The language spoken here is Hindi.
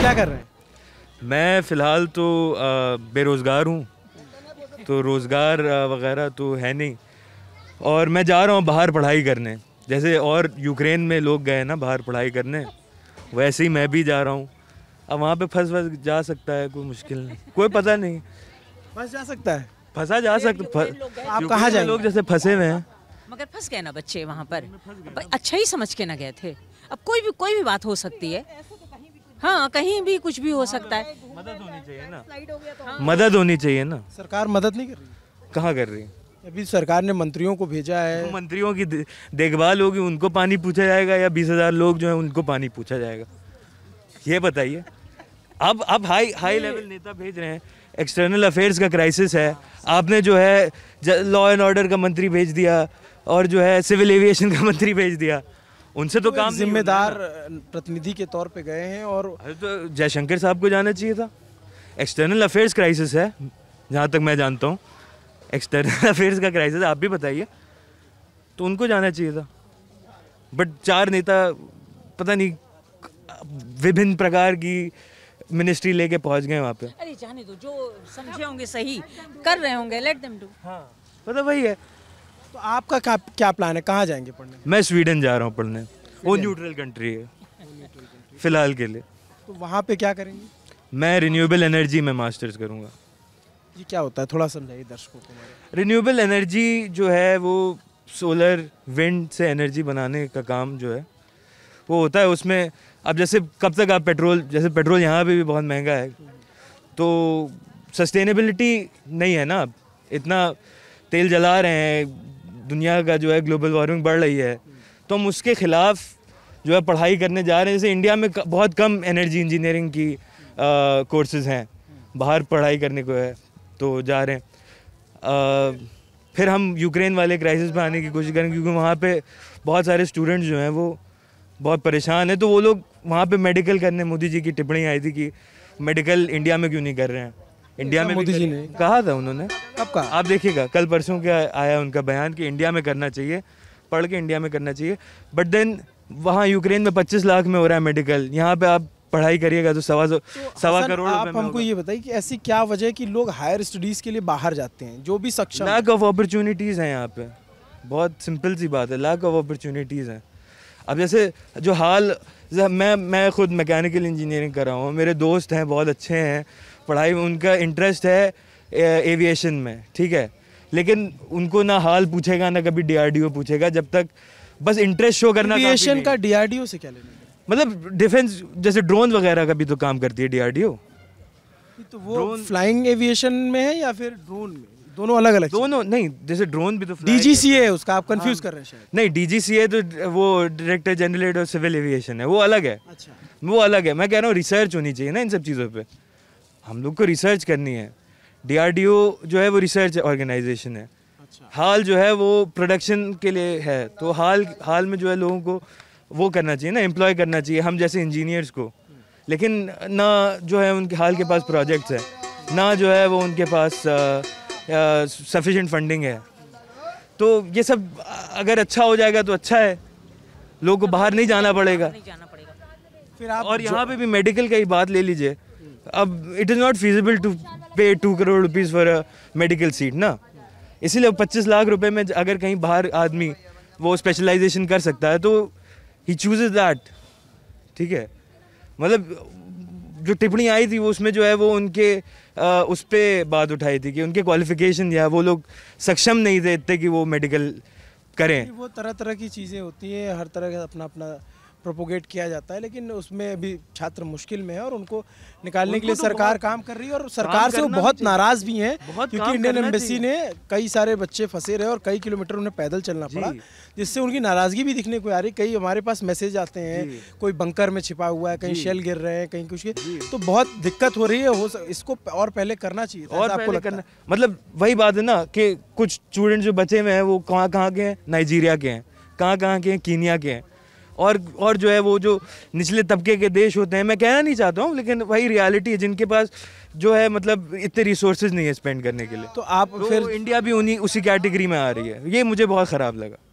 क्या कर रहे हैं मैं फ़िलहाल तो बेरोज़गार हूँ तो रोज़गार वगैरह तो है नहीं और मैं जा रहा हूँ बाहर पढ़ाई करने जैसे और यूक्रेन में लोग गए ना बाहर पढ़ाई करने वैसे ही मैं भी जा रहा हूँ अब वहाँ पे फंस फंस जा सकता है कोई मुश्किल नहीं कोई पता नहीं फंस जा सकता है फंसा जा सकता आप कहाँ जाए लोग जैसे फंसे हुए हैं मगर फंस गए ना बच्चे वहाँ पर अच्छा ही समझ के ना गए थे अब कोई भी कोई भी बात हो सकती है हाँ कहीं भी कुछ भी हो हाँ, सकता है मदद होनी चाहिए ना तो मदद होनी चाहिए ना सरकार मदद नहीं कर रही कहाँ कर रही अभी सरकार ने मंत्रियों को भेजा है मंत्रियों की देखभाल होगी उनको पानी पूछा जाएगा या बीस हजार लोग जो है उनको पानी पूछा जाएगा ये बताइए अब अब हाई हाई लेवल नेता भेज रहे हैं एक्सटर्नल अफेयर्स का क्राइसिस है आपने जो है लॉ एंड ऑर्डर का मंत्री भेज दिया और जो है सिविल एविएशन का मंत्री भेज दिया उनसे तो, काम जिम्मेदार प्रतिनिधि के तौर पे गए हैं और तो जयशंकर साहब को जाना चाहिए था एक्सटर्नल अफेयर्स क्राइसिस है जहाँ तक मैं जानता हूँ एक्सटर्नल अफेयर्स का क्राइसिस आप भी बताइए तो उनको जाना चाहिए था बट चार नेता पता नहीं विभिन्न प्रकार की मिनिस्ट्री लेके पहुंच गए वहाँ पे अरे जाने दो जो समझे होंगे सही कर रहे होंगे लेट देम डू हाँ पता मतलब वही है तो आपका क्या क्या प्लान है कहाँ जाएंगे पढ़ने मैं स्वीडन जा रहा हूँ पढ़ने वो न्यूट्रल कंट्री है फिलहाल के लिए तो वहाँ पे क्या करेंगे मैं रिन्यूएबल एनर्जी में मास्टर्स करूँगा ये क्या होता है थोड़ा समझाइए दर्शकों को रिन्यूएबल एनर्जी जो है वो सोलर विंड से एनर्जी बनाने का काम जो है वो होता है उसमें अब जैसे कब तक आप पेट्रोल जैसे पेट्रोल यहाँ पे भी बहुत महंगा है तो सस्टेनेबिलिटी नहीं है ना अब इतना तेल जला रहे हैं दुनिया का जो है ग्लोबल वार्मिंग बढ़ रही है तो हम उसके ख़िलाफ़ जो है पढ़ाई करने जा रहे हैं जैसे इंडिया में बहुत कम एनर्जी इंजीनियरिंग की कोर्सेज हैं बाहर पढ़ाई करने को है तो जा रहे हैं आ, फिर हम यूक्रेन वाले क्राइसिस में आने की कोशिश करेंगे क्योंकि वहाँ पे बहुत सारे स्टूडेंट्स जो हैं वो बहुत परेशान हैं तो वो लोग वहाँ पे मेडिकल करने मोदी जी की टिप्पणी आई थी कि मेडिकल इंडिया में क्यों नहीं कर रहे हैं इंडिया में मोदी जी ने कहा था उन्होंने अब कहा आप देखिएगा कल परसों क्या आया उनका बयान कि इंडिया में करना चाहिए पढ़ के इंडिया में करना चाहिए बट देन वहाँ यूक्रेन में 25 लाख में हो रहा है मेडिकल यहाँ पे आप पढ़ाई करिएगा तो सवा तो सवा करोड़ आप हमको ये बताइए कि ऐसी क्या वजह है कि लोग हायर स्टडीज़ के लिए बाहर जाते हैं जो भी सक्षम लैक ऑफ अपॉर्चुनिटीज़ हैं यहाँ पे बहुत सिंपल सी बात है लैक ऑफ अपॉर्चुनिटीज़ हैं अब जैसे जो हाल मैं मैं खुद मैकेनिकल इंजीनियरिंग कर रहा हूँ मेरे दोस्त हैं बहुत अच्छे हैं पढ़ाई में उनका इंटरेस्ट है एविएशन में ठीक है लेकिन उनको ना हाल पूछेगा ना कभी डीआरडीओ पूछेगा जब तक बस इंटरेस्ट शो करना एविएशन का डीआरडीओ से क्या लेना मतलब डिफेंस जैसे ड्रोन वगैरह का भी तो काम करती है डीआरडीओ तो वो फ्लाइंग एविएशन में है या फिर ड्रोन में दोनों अलग अलग दोनों नहीं जैसे ड्रोन भी तो डीजीसीए है उसका आप कंफ्यूज हाँ। कर रहे हैं शायद नहीं डीजीसीए तो वो director general of civil aviation है वो अलग है अच्छा वो अलग है मैं कह रहा हूँ रिसर्च होनी चाहिए ना इन सब चीज़ों पर हम लोग को रिसर्च करनी है डी जो है वो रिसर्च ऑर्गेनाइजेशन है अच्छा। हाल जो है वो प्रोडक्शन के लिए है तो हाल हाल में जो है लोगों को वो करना चाहिए ना एम्प्लॉय करना चाहिए हम जैसे इंजीनियर्स को लेकिन ना जो है उनके हाल के पास प्रोजेक्ट्स है ना जो है वो उनके पास सफिशेंट फंडिंग है तो ये सब अगर अच्छा हो जाएगा तो अच्छा है लोगों को बाहर नहीं जाना पड़ेगा फिर आप और यहाँ पे भी मेडिकल का ही बात ले लीजिए अब it is not feasible to pay two crore rupees for a medical seat ना इसीलिए पच्चीस लाख रुपए में अगर कहीं बाहर आदमी वो स्पेशलाइजेशन कर सकता है तो ही चूज दैट ठीक है मतलब जो टिप्पणी आई थी वो उसमें जो है वो उनके आ, उस पर बात उठाई थी कि उनके क्वालिफिकेशन या वो लोग सक्षम नहीं थे इतने कि वो मेडिकल करें वो तरह तरह की चीज़ें होती है हर तरह का अपना अपना प्रोपोगेट किया जाता है लेकिन उसमें अभी छात्र मुश्किल में है और उनको निकालने उनको के लिए तो सरकार काम कर रही है और सरकार से वो बहुत नाराज भी हैं क्योंकि इंडियन एम्बेसी ने कई सारे बच्चे फंसे रहे और कई किलोमीटर उन्हें पैदल चलना पड़ा जिससे उनकी नाराजगी भी दिखने को आ रही कई हमारे पास मैसेज आते हैं कोई बंकर में छिपा हुआ है कहीं शेल गिर रहे हैं कहीं कुछ तो बहुत दिक्कत हो रही है हो इसको और पहले करना चाहिए और आपको करना मतलब वही बात है ना कि कुछ स्टूडेंट जो बचे हुए हैं वो कहाँ कहाँ के हैं नाइजीरिया के हैं कहाँ कहाँ के हैं कीनिया के हैं और और जो है वो जो निचले तबके के देश होते हैं मैं कहना नहीं चाहता हूँ लेकिन वही रियलिटी है जिनके पास जो है मतलब इतने रिसोर्सेज नहीं है स्पेंड करने के लिए तो आप तो फिर इंडिया भी उन्हीं उसी कैटेगरी में आ रही है ये मुझे बहुत ख़राब लगा